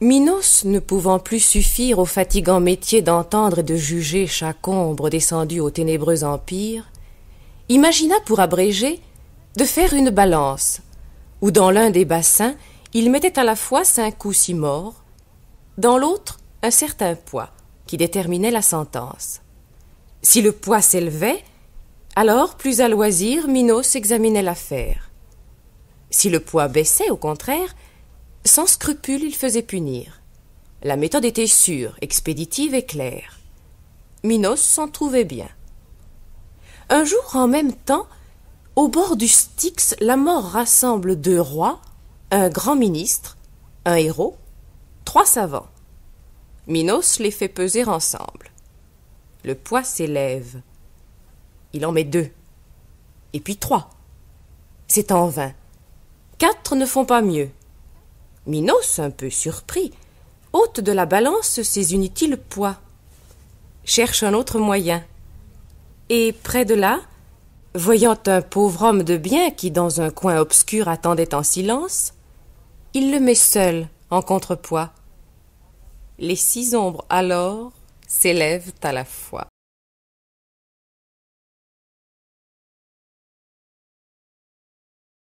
Minos, ne pouvant plus suffire au fatigant métier d'entendre et de juger chaque ombre descendue au ténébreux empire, imagina pour abréger de faire une balance, où dans l'un des bassins il mettait à la fois cinq ou six morts, dans l'autre un certain poids qui déterminait la sentence. Si le poids s'élevait, alors plus à loisir Minos examinait l'affaire. Si le poids baissait, au contraire, sans scrupule, il faisait punir. La méthode était sûre, expéditive et claire. Minos s'en trouvait bien. Un jour, en même temps, au bord du Styx, la mort rassemble deux rois, un grand ministre, un héros, trois savants. Minos les fait peser ensemble. Le poids s'élève. Il en met deux, et puis trois. C'est en vain. Quatre ne font pas mieux. Minos, un peu surpris, ôte de la balance ses inutiles poids, cherche un autre moyen. Et près de là, voyant un pauvre homme de bien qui dans un coin obscur attendait en silence, il le met seul en contrepoids. Les six ombres alors s'élèvent à la fois.